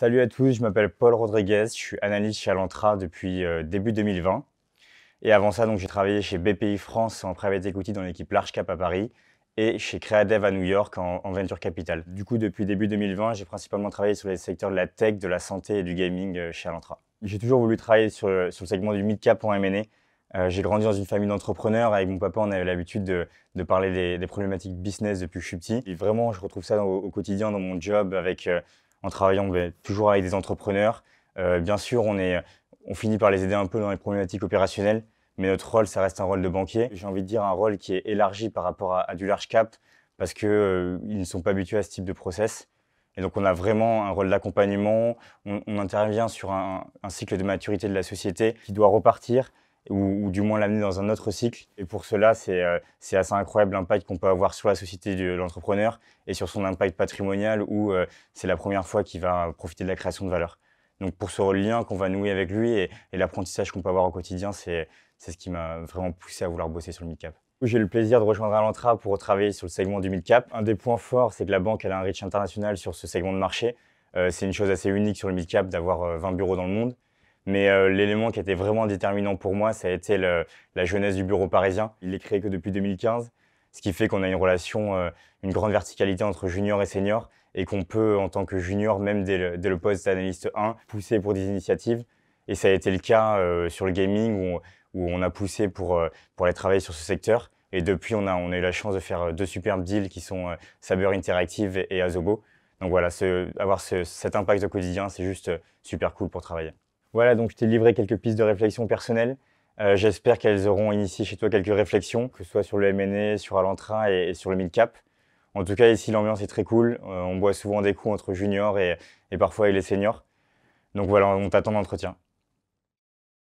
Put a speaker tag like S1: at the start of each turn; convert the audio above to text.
S1: Salut à tous, je m'appelle Paul Rodriguez, je suis analyste chez Alantra depuis euh, début 2020. Et avant ça, donc, j'ai travaillé chez BPI France en private equity dans l'équipe Large Cap à Paris et chez Creadev à New York en, Venture Capital. Du coup, depuis début 2020, j'ai principalement travaillé sur les secteurs de la tech, de la santé et du gaming euh, chez Alantra. J'ai toujours voulu travailler sur, euh, le segment du mid-cap en M&A. j'ai grandi dans une famille d'entrepreneurs. Avec mon papa, on avait l'habitude de, parler des, problématiques business depuis que je suis petit. Et vraiment, je retrouve ça au quotidien dans mon job avec en travaillant toujours avec des entrepreneurs. Euh, bien sûr, on, finit par les aider un peu dans les problématiques opérationnelles, mais notre rôle, ça reste un rôle de banquier. J'ai envie de dire un rôle qui est élargi par rapport à, du large cap, parce qu'ils euh, ne sont pas habitués à ce type de process. Et donc, on a vraiment un rôle d'accompagnement. On, intervient sur un cycle de maturité de la société qui doit repartir ou, du moins l'amener dans un autre cycle. Et pour cela, euh, c'est assez incroyable l'impact qu'on peut avoir sur la société de l'entrepreneur et sur son impact patrimonial où euh, c'est la première fois qu'il va profiter de la création de valeur. Donc pour ce lien qu'on va nouer avec lui et, l'apprentissage qu'on peut avoir au quotidien, c'est ce qui m'a vraiment poussé à vouloir bosser sur le MidCap. J'ai le plaisir de rejoindre Alantra pour travailler sur le segment du mid-cap. Un des points forts, c'est que la banque a un reach international sur ce segment de marché. Euh, c'est une chose assez unique sur le mid d'avoir 20 bureaux dans le monde. Mais euh, l'élément qui était vraiment déterminant pour moi, ça a été la jeunesse du bureau parisien. Il est créé que depuis 2015, ce qui fait qu'on a une relation, euh, une grande verticalité entre junior et senior, et qu'on peut, en tant que junior, même dès le, poste d'analyste 1, pousser pour des initiatives. Et ça a été le cas euh, sur le gaming, où on, a poussé pour, pour, aller travailler sur ce secteur. Et depuis, on a, eu la chance de faire deux superbes deals qui sont Saber Interactive et, Azobo. Donc voilà, avoir cet impact au quotidien, c'est juste super cool pour travailler. Voilà, donc je t'ai livré quelques pistes de réflexion personnelles. Euh, j'espère qu'elles auront initié chez toi quelques réflexions, que ce soit sur le MNE, sur Alentrain et, sur le cap En tout cas, ici, l'ambiance est très cool. Euh, on boit souvent des coups entre juniors et, parfois avec les seniors. Donc voilà, on t'attend d'entretien.